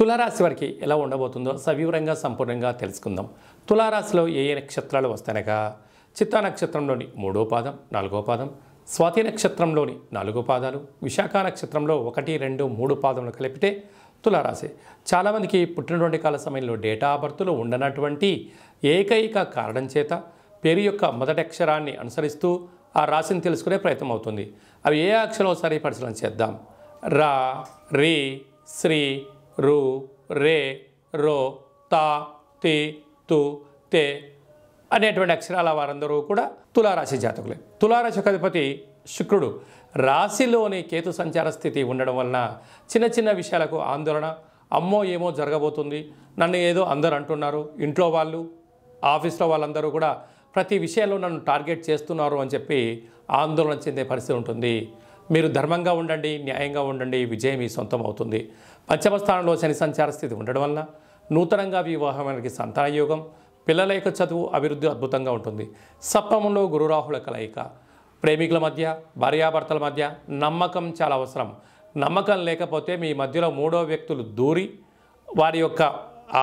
తులారాశి వారికి ఎలా ఉండబోతుందో సవివరంగా సంపూర్ణంగా తెలుసుకుందాం తులారాశిలో ఏ ఏ నక్షత్రాలు వస్తానగా చిత్తా నక్షత్రంలోని మూడో పాదం నాలుగో పాదం స్వాతి నక్షత్రంలోని నాలుగు పాదాలు విశాఖ నక్షత్రంలో ఒకటి రెండు మూడు పాదములు కలిపితే తులారాశి చాలామందికి పుట్టినటువంటి కాల సమయంలో డేటా బర్త్లు ఉండనటువంటి ఏకైక కారణం చేత పేరు యొక్క మొదటి అక్షరాన్ని అనుసరిస్తూ ఆ రాశిని తెలుసుకునే ప్రయత్నం అవుతుంది అవి ఏ అక్షరం ఒకసారి పరిశీలన చేద్దాం రా రి శ్రీ రు రే రో తా తి తు తే అనేటువంటి అక్షరాల వారందరూ కూడా తులారాశి జాతకులే తులారాశి అధిపతి శుక్రుడు రాశిలోని కేతు సంచార స్థితి ఉండడం వలన చిన్న చిన్న విషయాలకు ఆందోళన అమ్మో ఏమో జరగబోతుంది నన్ను ఏదో అందరు అంటున్నారు ఇంట్లో వాళ్ళు ఆఫీస్లో వాళ్ళందరూ కూడా ప్రతి విషయంలో నన్ను టార్గెట్ చేస్తున్నారు అని చెప్పి ఆందోళన చెందే పరిస్థితి ఉంటుంది మీరు ధర్మంగా ఉండండి న్యాయంగా ఉండండి విజయం మీ సొంతం అవుతుంది పంచమ స్థానంలో శని సంచార స్థితి ఉండడం వల్ల నూతనంగా వివాహానికి సంతాన యోగం పిల్లల యొక్క చదువు అభివృద్ధి అద్భుతంగా ఉంటుంది సప్తమంలో గురురాహుల కలయిక ప్రేమికుల మధ్య భార్యాభర్తల మధ్య నమ్మకం చాలా అవసరం నమ్మకం లేకపోతే మీ మధ్యలో మూడో వ్యక్తులు దూరి వారి యొక్క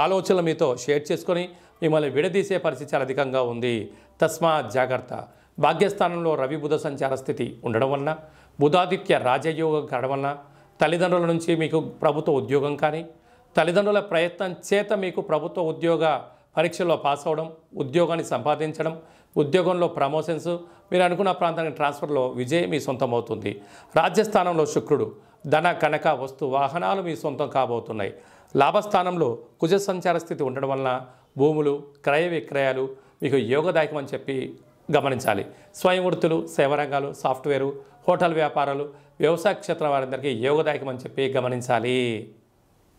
ఆలోచనలు మీతో షేర్ చేసుకొని మిమ్మల్ని విడదీసే పరిస్థితి చాలా అధికంగా ఉంది తస్మా జాగ్రత్త భాగ్యస్థానంలో రవి బుధ సంచార స్థితి ఉండడం వలన బుధాదిత్య రాజయోగం కావడం వలన తల్లిదండ్రుల నుంచి మీకు ప్రభుత్వ ఉద్యోగం కానీ తల్లిదండ్రుల ప్రయత్నం చేత మీకు ప్రభుత్వ ఉద్యోగ పరీక్షల్లో పాస్ అవడం ఉద్యోగాన్ని సంపాదించడం ఉద్యోగంలో ప్రమోషన్స్ మీరు అనుకున్న ప్రాంతానికి ట్రాన్స్ఫర్లో విజయం మీ సొంతం అవుతుంది రాజ్యస్థానంలో శుక్రుడు ధన కనక వస్తు వాహనాలు మీ సొంతం కాబోతున్నాయి లాభస్థానంలో కుజ సంచార స్థితి ఉండడం వలన భూములు క్రయ విక్రయాలు మీకు యోగదాయకం అని చెప్పి గమనించాలి స్వయం వృత్తులు సేవరంగాలు సాఫ్ట్వేరు హోటల్ వ్యాపారాలు వ్యవసాయ క్షేత్రం వారందరికీ యోగదాయకమని చెప్పి గమనించాలి